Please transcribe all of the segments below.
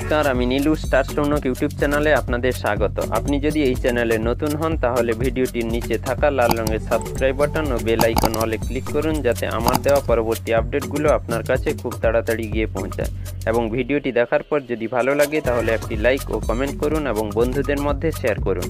নমস্কার আমি Nilu star স্টোনক YouTube চ্যানেলে আপনাদের স্বাগত আপনি যদি এই চ্যানেলে নতুন হন তাহলে ভিডিওটির নিচে থাকা লাল রঙের সাবস্ক্রাইব বাটন ও বেল আইকন অলে ক্লিক করুন যাতে আমার দেওয়া পরবর্তী আপডেটগুলো আপনার কাছে খুব তাড়াতাড়ি গিয়ে পৌঁছায় এবং ভিডিওটি দেখার পর যদি ভালো লাগে তাহলে একটি লাইক ও কমেন্ট করুন এবং বন্ধুদের মধ্যে শেয়ার করুন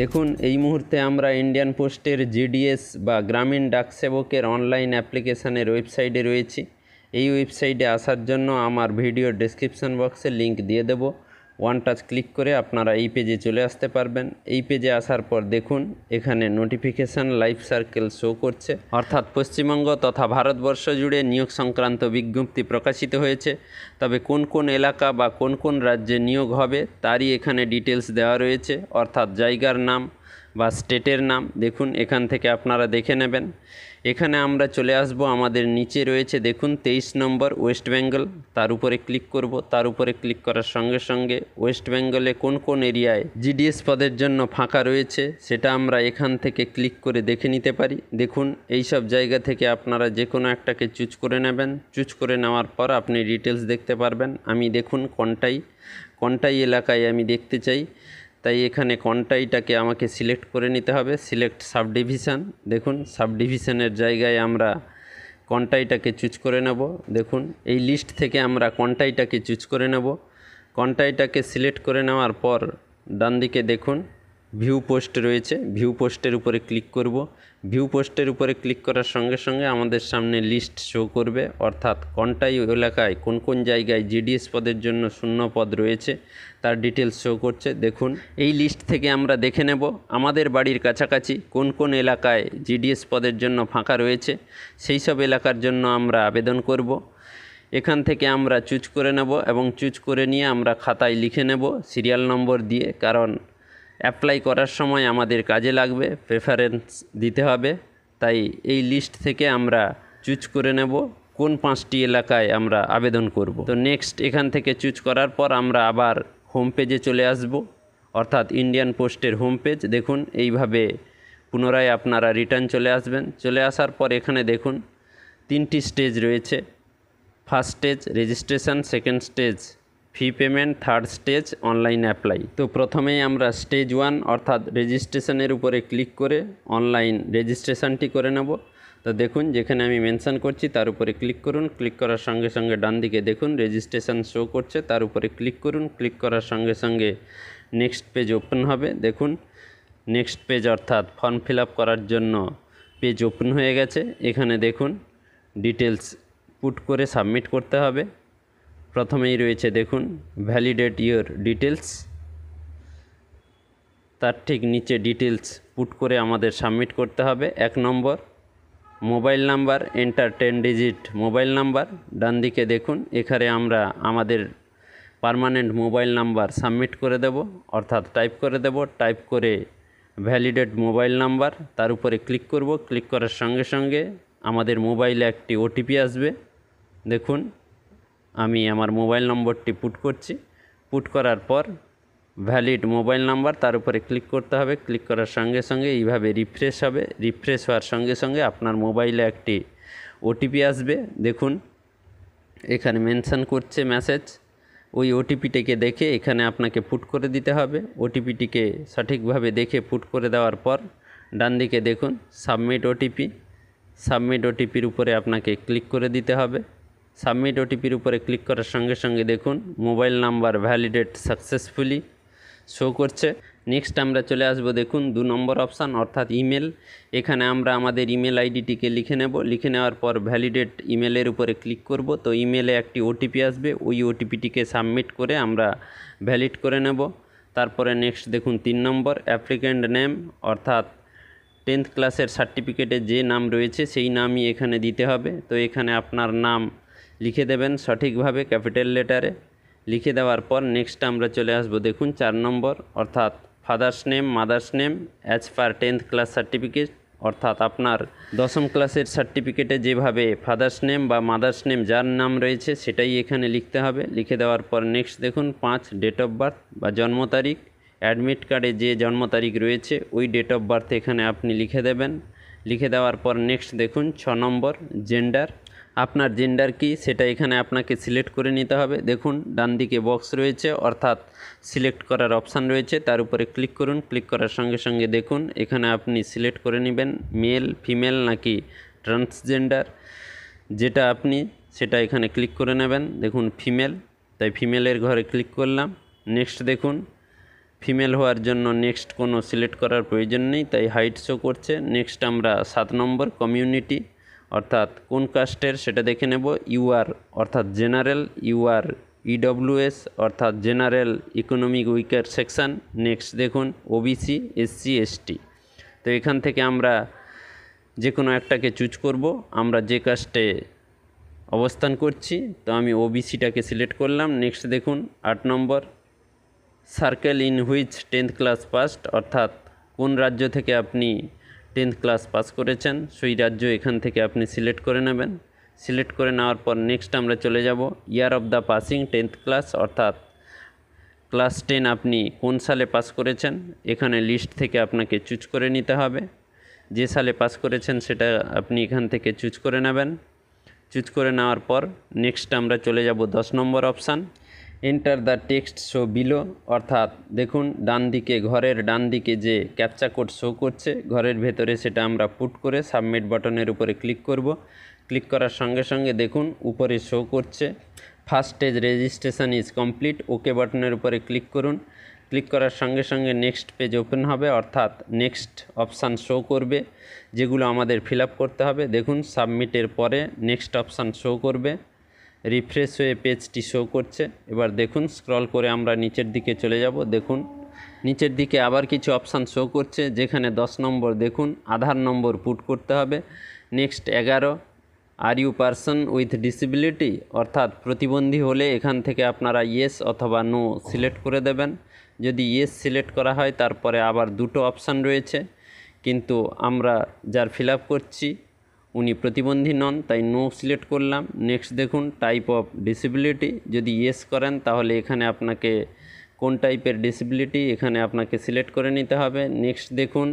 দেখুন এই মুহূর্তে আমরা ইন্ডিয়ান পোস্টের জিডিএস বা গ্রামীণ ডাক সেবকের অনলাইন অ্যাপ্লিকেশানের ওয়েবসাইটে রয়েছি এই ওয়েবসাইটে আসার জন্য আমার ভিডিও ডেসক্রিপশন বক্সে লিংক দিয়ে দেবো ওয়ান টাচ ক্লিক করে আপনারা এই পেজে চলে আসতে পারবেন এই পেজে আসার পর দেখুন এখানে নোটিফিকেশান লাইফ সার্কেল শো করছে অর্থাৎ পশ্চিমবঙ্গ তথা ভারতবর্ষ জুড়ে নিয়োগ সংক্রান্ত বিজ্ঞপ্তি প্রকাশিত হয়েছে তবে কোন কোন এলাকা বা কোন কোন রাজ্যে নিয়োগ হবে তারই এখানে ডিটেলস দেওয়া রয়েছে অর্থাৎ জায়গার নাম বা স্টেটের নাম দেখুন এখান থেকে আপনারা দেখে নেবেন এখানে আমরা চলে আসব আমাদের নিচে রয়েছে দেখুন তেইশ নম্বর ওয়েস্ট বেঙ্গল তার উপরে ক্লিক করব তার উপরে ক্লিক করার সঙ্গে সঙ্গে ওয়েস্ট বেঙ্গলে কোন কোন এরিয়ায় জিডিএস পদের জন্য ফাঁকা রয়েছে সেটা আমরা এখান থেকে ক্লিক করে দেখে নিতে পারি দেখুন এই সব জায়গা থেকে আপনারা যে কোনো একটাকে চুজ করে নেবেন চুজ করে নেওয়ার পর আপনি ডিটেলস দেখতে পারবেন আমি দেখুন কোনটাই কোনটাই এলাকায় আমি দেখতে চাই তাই এখানে কন্টাইটাকে আমাকে সিলেক্ট করে নিতে হবে সিলেক্ট সাব দেখুন সাব ডিভিশনের জায়গায় আমরা কন্টাইটাকে চুজ করে নেব দেখুন এই লিস্ট থেকে আমরা কন্টাইটাকে চুজ করে নেব কন্টাইটাকে সিলেক্ট করে নেওয়ার পর ডান দিকে দেখুন ভিউ পোস্ট রয়েছে ভিউ পোস্টের উপরে ক্লিক করব ভিউ পোস্টের উপরে ক্লিক করার সঙ্গে সঙ্গে আমাদের সামনে লিস্ট শো করবে অর্থাৎ কোনটাই এলাকায় কোন কোন জায়গায় জিডিএস পদের জন্য শূন্য পদ রয়েছে তার ডিটেলস শো করছে দেখুন এই লিস্ট থেকে আমরা দেখে নেব আমাদের বাড়ির কাছাকাছি কোন কোন এলাকায় জিডিএস পদের জন্য ফাঁকা রয়েছে সেই সব এলাকার জন্য আমরা আবেদন করব এখান থেকে আমরা চুজ করে নেব এবং চুজ করে নিয়ে আমরা খাতায় লিখে নেব সিরিয়াল নম্বর দিয়ে কারণ অ্যাপ্লাই করার সময় আমাদের কাজে লাগবে প্রেফারেন্স দিতে হবে তাই এই লিস্ট থেকে আমরা চুজ করে নেব কোন পাঁচটি এলাকায় আমরা আবেদন করব তো নেক্সট এখান থেকে চুজ করার পর আমরা আবার হোম পেজে চলে আসব অর্থাৎ ইন্ডিয়ান পোস্টের হোম পেজ দেখুন এইভাবে পুনরায় আপনারা রিটার্ন চলে আসবেন চলে আসার পর এখানে দেখুন তিনটি স্টেজ রয়েছে first stage registration second stage fee payment third stage online apply তো প্রথমেই আমরা স্টেজ ওয়ান অর্থাৎ রেজিস্ট্রেশনের উপরে ক্লিক করে অনলাইন রেজিস্ট্রেশনটি করে নেব তো দেখুন যেখানে আমি মেনশান করছি তার উপরে ক্লিক করুন ক্লিক করার সঙ্গে সঙ্গে ডান দিকে দেখুন রেজিস্ট্রেশন শো করছে তার উপরে ক্লিক করুন ক্লিক করার সঙ্গে সঙ্গে নেক্সট পেজ ওপেন হবে দেখুন নেক্সট পেজ অর্থাৎ ফর্ম ফিল করার জন্য পেজ ওপেন হয়ে গেছে এখানে দেখুন ডিটেলস পুট করে সাবমিট করতে হবে প্রথমেই রয়েছে দেখুন ভ্যালিডেট ইয়োর ডিটেলস তার ঠিক নিচে ডিটেলস পুট করে আমাদের সাবমিট করতে হবে এক নম্বর mobile number enter ten digit mobile number ডান দিকে দেখুন এখানে আমরা আমাদের পারমানেন্ট মোবাইল নাম্বার সাবমিট করে দেব অর্থাৎ টাইপ করে দেব টাইপ করে ভ্যালিডেট মোবাইল নাম্বার তার উপরে ক্লিক করব ক্লিক করার সঙ্গে সঙ্গে আমাদের মোবাইলে একটি ওটিপি আসবে দেখুন আমি আমার মোবাইল নম্বরটি পুট করছি পুট করার পর ভ্যালিড মোবাইল নাম্বার তার উপরে ক্লিক করতে হবে ক্লিক করার সঙ্গে সঙ্গে এইভাবে রিফ্রেশ হবে রিফ্রেশ হওয়ার সঙ্গে সঙ্গে আপনার মোবাইলে একটি ওটিপি আসবে দেখুন এখানে মেনশান করছে মেসেজ ওই ওটিপিটিকে দেখে এখানে আপনাকে পুট করে দিতে হবে ওটিপিটিকে সঠিকভাবে দেখে পুট করে দেওয়ার পর ডান দিকে দেখুন সাবমিট ওটিপি সাবমিট ওটিপির উপরে আপনাকে ক্লিক করে দিতে হবে সাবমিট ওটিপির উপরে ক্লিক করার সঙ্গে সঙ্গে দেখুন mobile number validate successfully show করছে নেক্সট আমরা চলে আসব দেখুন দু নম্বর অপশান অর্থাৎ ইমেল এখানে আমরা আমাদের ইমেল আইডিটিকে লিখে নেব লিখে নেওয়ার পর ভ্যালিডেট ইমেলের উপরে ক্লিক করব তো ইমেলে একটি ওটিপি আসবে ওই ওটিপিটিকে সাবমিট করে আমরা ভ্যালিড করে নেব তারপরে নেক্সট দেখুন তিন নম্বর অ্যাপ্লিক্যান্ট নেম অর্থাৎ টেন্থ ক্লাসের সার্টিফিকেটে যে নাম রয়েছে সেই নামই এখানে দিতে হবে তো এখানে আপনার নাম লিখে দেবেন সঠিকভাবে ক্যাপিটাল লেটারে লিখে দেওয়ার পর নেক্সট আমরা চলে আসবো দেখুন চার নম্বর অর্থাৎ father's name mother's name as per tenth class certificate অর্থাৎ আপনার দশম ক্লাসের সার্টিফিকেটে যেভাবে ফাদার্স নেম বা মাদার্স নেম যার নাম রয়েছে সেটাই এখানে লিখতে হবে লিখে দেওয়ার পর নেক্সট দেখুন পাঁচ ডেট অফ বার্থ বা জন্ম তারিখ অ্যাডমিট কার্ডে যে জন্ম তারিখ রয়েছে ওই ডেট অফ বার্থ এখানে আপনি লিখে দেবেন লিখে দেওয়ার পর নেক্সট দেখুন ছ নম্বর জেন্ডার আপনার জেন্ডার কি সেটা এখানে আপনাকে সিলেক্ট করে নিতে হবে দেখুন ডান দিকে বক্স রয়েছে অর্থাৎ সিলেক্ট করার অপশান রয়েছে তার উপরে ক্লিক করুন ক্লিক করার সঙ্গে সঙ্গে দেখুন এখানে আপনি সিলেক্ট করে নেবেন মেল ফিমেল নাকি ট্রান্সজেন্ডার যেটা আপনি সেটা এখানে ক্লিক করে নেবেন দেখুন ফিমেল তাই ফিমেলের ঘরে ক্লিক করলাম নেক্সট দেখুন ফিমেল হওয়ার জন্য নেক্সট কোনো সিলেক্ট করার প্রয়োজন নেই তাই হাইট শো করছে নেক্সট আমরা সাত নম্বর কমিউনিটি অর্থাৎ কোন কাস্টের সেটা দেখে নেব ইউআর অর্থাৎ জেনারেল ইউআর ইডব্লিউএস e অর্থাৎ general economic weaker section next দেখুন ওবিসি এসসি এসটি তো এখান থেকে আমরা যে কোনো একটাকে চুজ করব আমরা যে কাস্টে অবস্থান করছি তো আমি ওবিসিটাকে সিলেক্ট করলাম নেক্সট দেখুন আট নম্বর circle in which tenth class first অর্থাৎ কোন রাজ্য থেকে আপনি টেন্থ ক্লাস পাস করেছেন সেই রাজ্য এখান থেকে আপনি সিলেক্ট করে নেবেন সিলেক্ট করে নেওয়ার পর নেক্সট আমরা চলে যাব year of the passing tenth class অর্থাৎ ক্লাস টেন আপনি কোন সালে পাস করেছেন এখানে লিস্ট থেকে আপনাকে চুজ করে নিতে হবে যে সালে পাস করেছেন সেটা আপনি এখান থেকে চুজ করে নেবেন চুজ করে নেওয়ার পর নেক্সট আমরা চলে যাব দশ নম্বর option enter the text show below অর্থাৎ দেখুন ডান দিকে ঘরের ডান দিকে যে ক্যাপচা কোড শো করছে ঘরের ভেতরে সেটা আমরা পুট করে সাবমিট বাটনের উপরে ক্লিক করব ক্লিক করার সঙ্গে সঙ্গে দেখুন উপরে শো করছে first stage registration is complete okay বাটনের উপরে ক্লিক করুন ক্লিক করার সঙ্গে সঙ্গে নেক্সট পেজ ওপেন হবে অর্থাৎ নেক্সট অপশান শো করবে যেগুলো আমাদের ফিল করতে হবে দেখুন সাবমিটের পরে নেক্সট অপশান শো করবে রিফ্রেশ হয়ে পেজটি শো করছে এবার দেখুন স্ক্রল করে আমরা নিচের দিকে চলে যাব দেখুন নিচের দিকে আবার কিছু অপশান শো করছে যেখানে 10 নম্বর দেখুন আধার নম্বর পুট করতে হবে নেক্সট এগারো are you person with disability অর্থাৎ প্রতিবন্ধী হলে এখান থেকে আপনারা ইয়েস অথবা নো সিলেক্ট করে দেবেন যদি ইয়েস সিলেক্ট করা হয় তারপরে আবার দুটো অপশান রয়েছে কিন্তু আমরা যার ফিল করছি উনি প্রতিবন্ধী নন তাই নো সিলেক্ট করলাম নেক্সট দেখুন টাইপ অফ ডিসেবিলিটি যদি ইয়েস করেন তাহলে এখানে আপনাকে কোন টাইপের ডিসেবিলিটি এখানে আপনাকে সিলেক্ট করে নিতে হবে নেক্সট দেখুন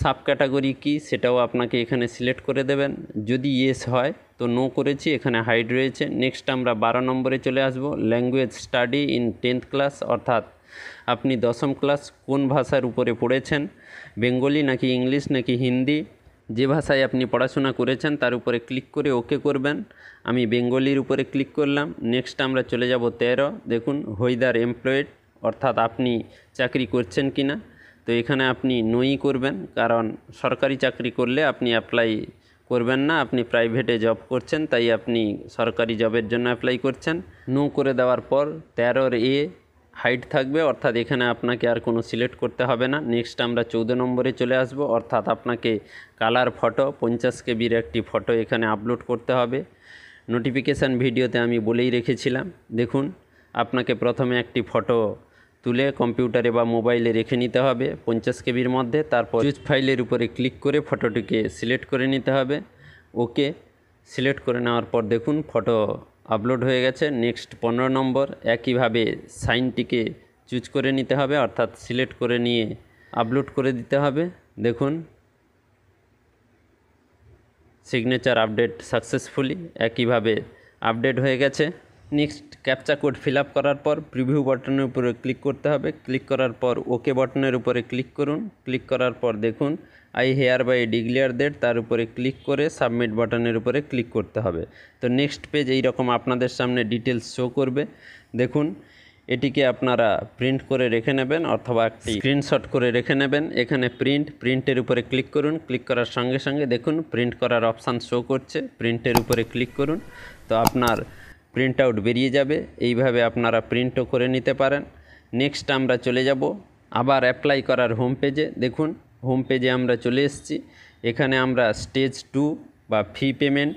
সাব ক্যাটাগরি কী সেটাও আপনাকে এখানে সিলেক্ট করে দেবেন যদি ইয়েস হয় তো নো করেছি এখানে হাইড রয়েছে নেক্সট আমরা বারো নম্বরে চলে আসব language study in tenth class অর্থাৎ আপনি দশম ক্লাস কোন ভাষার উপরে পড়েছেন বেঙ্গলি নাকি ইংলিশ নাকি হিন্দি যে ভাষায় আপনি পড়াশোনা করেছেন তার উপরে ক্লিক করে ওকে করবেন আমি বেঙ্গলির উপরে ক্লিক করলাম নেক্সট আমরা চলে যাব তেরো দেখুন হইদার এমপ্লয়েড অর্থাৎ আপনি চাকরি করছেন কি না তো এখানে আপনি নই করবেন কারণ সরকারি চাকরি করলে আপনি অ্যাপ্লাই করবেন না আপনি প্রাইভেটে জব করছেন তাই আপনি সরকারি জবের জন্য অ্যাপ্লাই করছেন নো করে দেওয়ার পর তেরোর এ হাইট থাকবে অর্থাৎ এখানে আপনাকে আর কোনো সিলেক্ট করতে হবে না নেক্সট আমরা চৌদ্দ নম্বরে চলে আসব অর্থাৎ আপনাকে কালার ফটো পঞ্চাশ কেবির একটি ফটো এখানে আপলোড করতে হবে নোটিফিকেশান ভিডিওতে আমি বলেই রেখেছিলাম দেখুন আপনাকে প্রথমে একটি ফটো তুলে কম্পিউটারে বা মোবাইলে রেখে নিতে হবে পঞ্চাশ কেবির মধ্যে তারপর চুজ ফাইলের উপরে ক্লিক করে ফটোটিকে সিলেক্ট করে নিতে হবে ওকে সিলেক্ট করে নেওয়ার পর দেখুন ফটো আপলোড হয়ে গেছে নেক্সট পনেরো নম্বর একইভাবে সাইনটিকে চুজ করে নিতে হবে অর্থাৎ সিলেক্ট করে নিয়ে আপলোড করে দিতে হবে দেখুন সিগনেচার আপডেট সাকসেসফুলি একইভাবে আপডেট হয়ে গেছে নেক্সট ক্যাপচা কোড ফিল করার পর প্রিভিউ বটনের উপরে ক্লিক করতে হবে ক্লিক করার পর ওকে বটনের উপরে ক্লিক করুন ক্লিক করার পর দেখুন I hereby declare that তার উপরে ক্লিক করে সাবমিট বাটনের উপরে ক্লিক করতে হবে তো নেক্সট পেজ এইরকম আপনাদের সামনে ডিটেলস শো করবে দেখুন এটিকে আপনারা প্রিন্ট করে রেখে নেবেন অথবা একটি স্ক্রিনশট করে রেখে নেবেন এখানে প্রিন্ট প্রিন্টের উপরে ক্লিক করুন ক্লিক করার সঙ্গে সঙ্গে দেখুন প্রিন্ট করার অপশান শো করছে প্রিন্টের উপরে ক্লিক করুন তো আপনার প্রিন্ট আউট বেরিয়ে যাবে এইভাবে আপনারা প্রিন্টও করে নিতে পারেন নেক্সট আমরা চলে যাব আবার অ্যাপ্লাই করার হোম পেজে দেখুন হোম পেজে আমরা চলে এসেছি এখানে আমরা স্টেজ টু বা ফি পেমেন্ট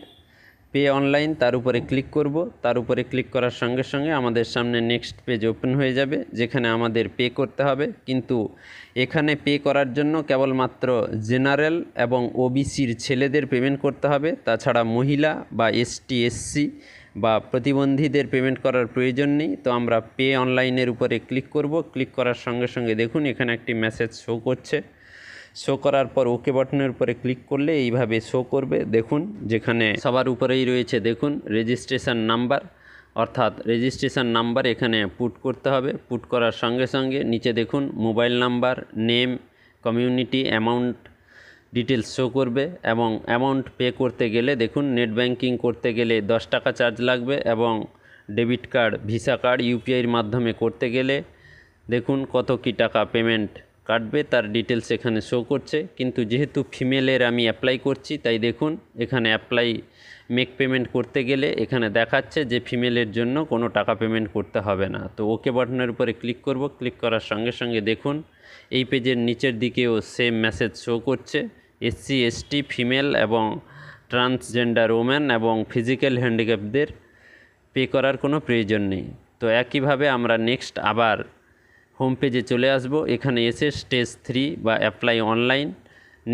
পে অনলাইন তার উপরে ক্লিক করব তার উপরে ক্লিক করার সঙ্গে সঙ্গে আমাদের সামনে নেক্সট পেজ ওপেন হয়ে যাবে যেখানে আমাদের পে করতে হবে কিন্তু এখানে পে করার জন্য কেবলমাত্র জেনারেল এবং ওবিসির ছেলেদের পেমেন্ট করতে হবে তাছাড়া মহিলা বা এসটি এসসি বা প্রতিবন্ধীদের পেমেন্ট করার প্রয়োজন নেই তো আমরা পে অনলাইনের উপরে ক্লিক করব ক্লিক করার সঙ্গে সঙ্গে দেখুন এখানে একটি মেসেজ শো করছে শো করার পর ওকে বাটনের উপরে ক্লিক করলে এইভাবে শো করবে দেখুন যেখানে সবার উপরেই রয়েছে দেখুন রেজিস্ট্রেশন নাম্বার অর্থাৎ রেজিস্ট্রেশন নাম্বার এখানে পুট করতে হবে পুট করার সঙ্গে সঙ্গে নিচে দেখুন mobile number name community amount details show করবে এবং অ্যামাউন্ট পে করতে গেলে দেখুন নেট ব্যাংকিং করতে গেলে দশ টাকা চার্জ লাগবে এবং ডেবিট কার্ড ভিসা কার্ড ইউপিআইয়ের মাধ্যমে করতে গেলে দেখুন কত কী টাকা পেমেন্ট কাটবে তার ডিটেলস এখানে শো করছে কিন্তু যেহেতু ফিমেলের আমি অ্যাপ্লাই করছি তাই দেখুন এখানে অ্যাপ্লাই মেক পেমেন্ট করতে গেলে এখানে দেখাচ্ছে যে ফিমেলের জন্য কোনো টাকা পেমেন্ট করতে হবে না তো ওকে বাটনের উপরে ক্লিক করব ক্লিক করার সঙ্গে সঙ্গে দেখুন এই পেজের নিচের দিকেও সেম মেসেজ শো করছে এসসি এসটি ফিমেল এবং ট্রান্সজেন্ডার ওম্যান এবং ফিজিক্যাল হ্যান্ডিক্যাপদের পে করার কোনো প্রয়োজন নেই তো একইভাবে আমরা নেক্সট আবার হোম পেজে চলে আসব এখানে এসে স্টেজ থ্রি বা অ্যাপ্লাই অনলাইন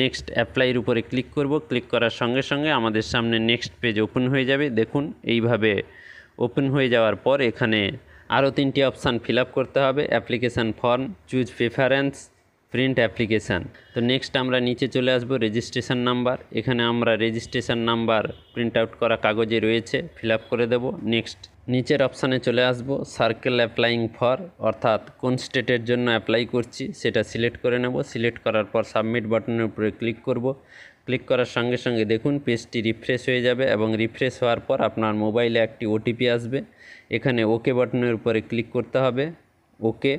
নেক্সট অ্যাপ্লাইয়ের উপরে ক্লিক করব ক্লিক করার সঙ্গে সঙ্গে আমাদের সামনে নেক্সট পেজ ওপেন হয়ে যাবে দেখুন এইভাবে ওপেন হয়ে যাওয়ার পর এখানে আরও তিনটি অপশান ফিল করতে হবে application form choose preference print application তো নেক্সট আমরা নিচে চলে আসব রেজিস্ট্রেশন নাম্বার এখানে আমরা রেজিস্ট্রেশন নাম্বার প্রিন্ট আউট করা কাগজে রয়েছে ফিল করে দেব নেক্সট নিচের অপশানে চলে আসব সার্কেল অ্যাপ্লাইং ফর অর্থাৎ কোন স্টেটের জন্য অ্যাপ্লাই করছি সেটা সিলেক্ট করে নেব সিলেক্ট করার পর সাবমিট বাটনের উপরে ক্লিক করব ক্লিক করার সঙ্গে সঙ্গে দেখুন পেজটি রিফ্রেশ হয়ে যাবে এবং রিফ্রেশ হওয়ার পর আপনার মোবাইলে একটি ওটিপি আসবে এখানে ওকে বাটনের উপরে ক্লিক করতে হবে ওকে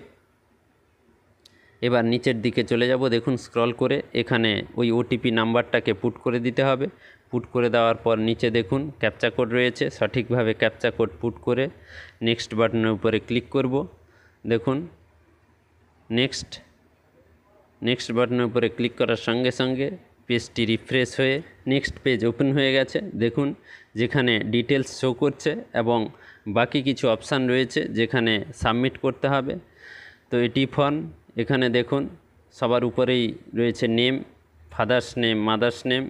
এবার নিচের দিকে চলে যাব দেখুন স্ক্রল করে এখানে ওই ওটিপি নাম্বারটাকে পুট করে দিতে হবে পুট করে দেওয়ার পর নিচে দেখুন ক্যাপচা কোড রয়েছে সঠিকভাবে ক্যাপচা কোড পুট করে নেক্সট বাটনের উপরে ক্লিক করব দেখুন নেক্সট নেক্সট বাটনের উপরে ক্লিক করার সঙ্গে সঙ্গে পেজটি রিফ্রেশ হয়ে নেক্সট পেজ ওপেন হয়ে গেছে দেখুন যেখানে ডিটেলস শো করছে এবং বাকি কিছু অপশান রয়েছে যেখানে সাবমিট করতে হবে তো এটি ফর্ম এখানে দেখুন সবার উপরেই রয়েছে name father's name mother's name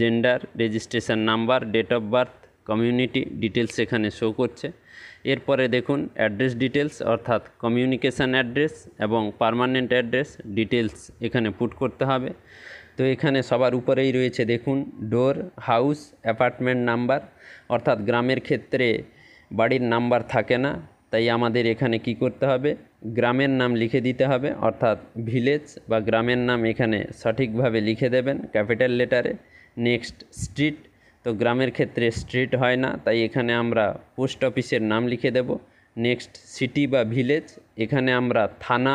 gender registration number date of birth community details এখানে শো করছে এরপরে দেখুন অ্যাড্রেস ডিটেলস অর্থাৎ কমিউনিকেশান অ্যাড্রেস এবং পারমানেন্ট অ্যাড্রেস ডিটেলস এখানে পুট করতে হবে তো এখানে সবার উপরেই রয়েছে দেখুন ডোর হাউস অ্যাপার্টমেন্ট নাম্বার অর্থাৎ গ্রামের ক্ষেত্রে বাড়ির নাম্বার থাকে না তাই আমাদের এখানে কি করতে হবে গ্রামের নাম লিখে দিতে হবে অর্থাৎ ভিলেজ বা গ্রামের নাম এখানে সঠিকভাবে লিখে দেবেন ক্যাপিটাল লেটারে নেক্সট স্ট্রিট তো গ্রামের ক্ষেত্রে স্ট্রিট হয় না তাই এখানে আমরা পোস্ট অফিসের নাম লিখে দেব নেক্সট সিটি বা ভিলেজ এখানে আমরা থানা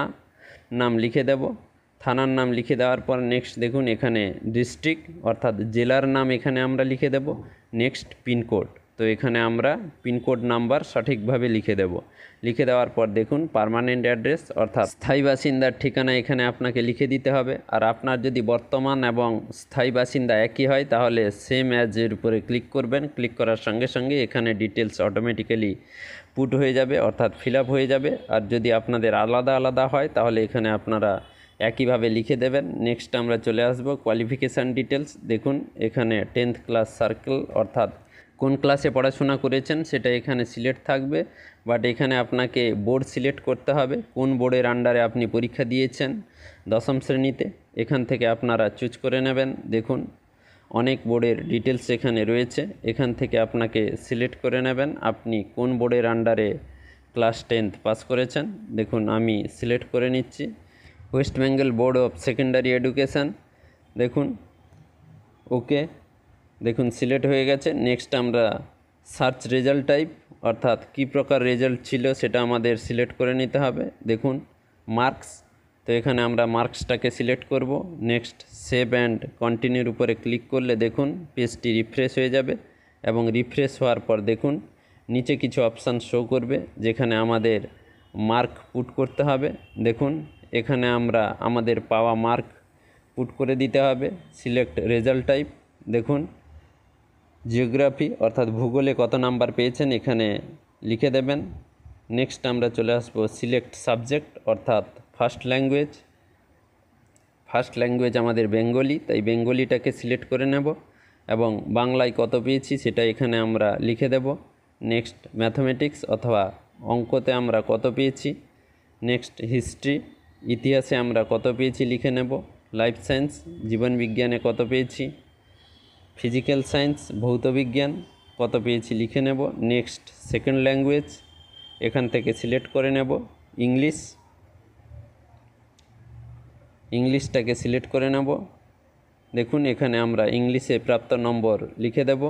নাম লিখে দেব থানার নাম লিখে দেওয়ার পর নেক্সট দেখুন এখানে ডিস্ট্রিক্ট অর্থাৎ জেলার নাম এখানে আমরা লিখে দেব নেক্সট পিনকোড তো এখানে আমরা পিনকোড নাম্বার সঠিকভাবে লিখে দেব লিখে দেওয়ার পর দেখুন পারমানেন্ট অ্যাড্রেস অর্থাৎ স্থায়ী বাসিন্দার ঠিকানা এখানে আপনাকে লিখে দিতে হবে আর আপনার যদি বর্তমান এবং স্থায়ী বাসিন্দা একই হয় তাহলে সেম অ্যাজের উপরে ক্লিক করবেন ক্লিক করার সঙ্গে সঙ্গে এখানে ডিটেলস অটোমেটিক্যালি পুট হয়ে যাবে অর্থাৎ ফিল হয়ে যাবে আর যদি আপনাদের আলাদা আলাদা হয় তাহলে এখানে আপনারা একইভাবে লিখে দেবেন নেক্সট আমরা চলে আসব কোয়ালিফিকেশান ডিটেলস দেখুন এখানে টেন্থ ক্লাস সার্কেল অর্থাৎ কোন ক্লাসে পড়াশোনা করেছেন সেটা এখানে সিলেক্ট থাকবে বাট এখানে আপনাকে বোর্ড সিলেক্ট করতে হবে কোন বোর্ডের আন্ডারে আপনি পরীক্ষা দিয়েছেন দশম শ্রেণীতে এখান থেকে আপনারা চুজ করে নেবেন দেখুন অনেক বোর্ডের ডিটেলস এখানে রয়েছে এখান থেকে আপনাকে সিলেক্ট করে নেবেন আপনি কোন বোর্ডের আন্ডারে ক্লাস টেন্থ পাস করেছেন দেখুন আমি সিলেক্ট করে নিচ্ছি West Bengal board of secondary education দেখুন ওকে দেখুন সিলেক্ট হয়ে গেছে নেক্সট আমরা সার্চ রেজাল্ট টাইপ অর্থাৎ কি প্রকার রেজাল্ট ছিল সেটা আমাদের সিলেক্ট করে নিতে হবে দেখুন মার্কস তো এখানে আমরা মার্কসটাকে সিলেক্ট করব নেক্সট সেভ অ্যান্ড কন্টিনিউর উপরে ক্লিক করলে দেখুন পেজটি রিফ্রেশ হয়ে যাবে এবং রিফ্রেশ হওয়ার পর দেখুন নিচে কিছু অপশান শো করবে যেখানে আমাদের মার্ক পুট করতে হবে দেখুন এখানে আমরা আমাদের পাওয়া মার্ক পুট করে দিতে হবে সিলেক্ট রেজাল্ট টাইপ দেখুন জিওগ্রাফি অর্থাৎ ভূগোলে কত নাম্বার পেয়েছেন এখানে লিখে দেবেন নেক্সট আমরা চলে আসবো সিলেক্ট সাবজেক্ট অর্থাৎ ফার্স্ট ল্যাঙ্গুয়েজ ফার্স্ট ল্যাঙ্গুয়েজ আমাদের বেঙ্গলি তাই বেঙ্গলিটাকে সিলেক্ট করে নেব এবং বাংলায় কত পেয়েছি সেটা এখানে আমরা লিখে দেব নেক্সট ম্যাথমেটিক্স অথবা অঙ্কতে আমরা কত পেয়েছি নেক্সট হিস্ট্রি ইতিহাসে আমরা কত পেয়েছি লিখে নেব লাইফ সায়েন্স জীবনবিজ্ঞানে কত পেয়েছি ফিজিক্যাল সায়েন্স ভৌতবিজ্ঞান কত পেয়েছি লিখে নেব নেক্সট সেকেন্ড ল্যাঙ্গুয়েজ এখান থেকে সিলেক্ট করে নেব ইংলিশ ইংলিশটাকে সিলেক্ট করে নেব দেখুন এখানে আমরা ইংলিশে প্রাপ্ত নম্বর লিখে দেব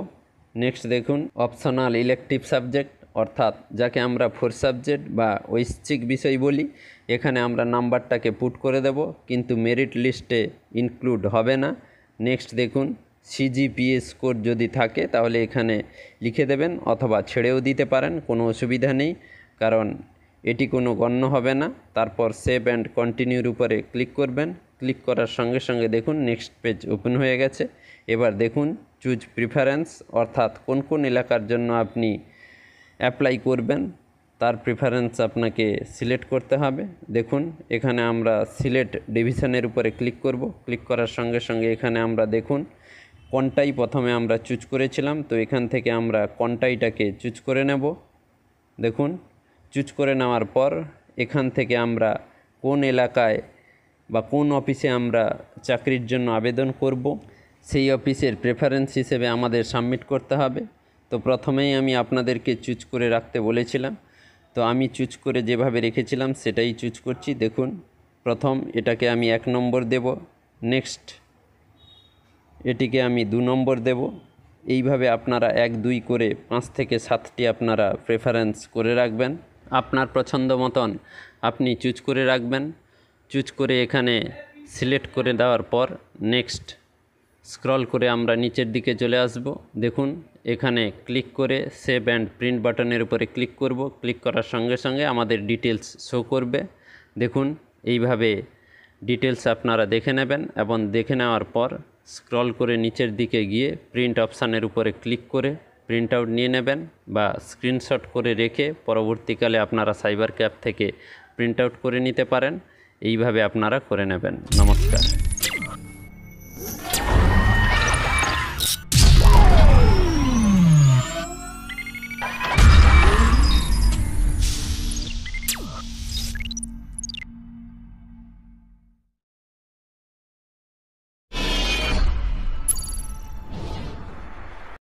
নেক্সট দেখুন অপশনাল ইলেকটিভ সাবজেক্ট অর্থাৎ যাকে আমরা ফোর সাবজেক্ট বা ঐচ্ছিক বিষয় বলি এখানে আমরা নাম্বারটাকে পুট করে দেব কিন্তু মেরিট লিস্টে ইনক্লুড হবে না নেক্সট দেখুন সিজিপিএ স্কোর যদি থাকে তাহলে এখানে লিখে দেবেন অথবা ছেড়েও দিতে পারেন কোনো অসুবিধা নেই কারণ এটি কোনো গণ্য হবে না তারপর সেভ অ্যান্ড কন্টিনিউর উপরে ক্লিক করবেন ক্লিক করার সঙ্গে সঙ্গে দেখুন নেক্সট পেজ ওপেন হয়ে গেছে এবার দেখুন চুজ প্রিফারেন্স অর্থাৎ কোন কোন এলাকার জন্য আপনি অ্যাপ্লাই করবেন তার প্রিফারেন্স আপনাকে সিলেক্ট করতে হবে দেখুন এখানে আমরা সিলেট ডিভিশনের উপরে ক্লিক করব ক্লিক করার সঙ্গে সঙ্গে এখানে আমরা দেখুন কনটাই প্রথমে আমরা চুজ করেছিলাম তো এখান থেকে আমরা কনটাইটাকে চুজ করে নেব দেখুন চুজ করে নেওয়ার পর এখান থেকে আমরা কোন এলাকায় বা কোন অফিসে আমরা চাকরির জন্য আবেদন করব সেই অফিসের প্রেফারেন্স হিসেবে আমাদের সাবমিট করতে হবে তো প্রথমেই আমি আপনাদেরকে চুজ করে রাখতে বলেছিলাম তো আমি চুজ করে যেভাবে রেখেছিলাম সেটাই চুজ করছি দেখুন প্রথম এটাকে আমি এক নম্বর দেব নেক্সট এটিকে আমি দু নম্বর দেব এইভাবে আপনারা এক দুই করে পাঁচ থেকে সাতটি আপনারা প্রেফারেন্স করে রাখবেন আপনার পছন্দ মতন আপনি চুজ করে রাখবেন চুজ করে এখানে সিলেক্ট করে দেওয়ার পর নেক্সট স্ক্রল করে আমরা নিচের দিকে চলে আসব দেখুন এখানে ক্লিক করে সেভ অ্যান্ড প্রিন্ট বাটনের উপরে ক্লিক করব ক্লিক করার সঙ্গে সঙ্গে আমাদের ডিটেলস শো করবে দেখুন এইভাবে ডিটেলস আপনারা দেখে নেবেন এবং দেখে নেওয়ার পর স্ক্রল করে নিচের দিকে গিয়ে প্রিন্ট অপশানের উপরে ক্লিক করে প্রিন্ট আউট নিয়ে নেবেন বা স্ক্রিনশট করে রেখে পরবর্তীকালে আপনারা সাইবার ক্যাপ থেকে প্রিন্ট আউট করে নিতে পারেন এইভাবে আপনারা করে নেবেন নমস্কার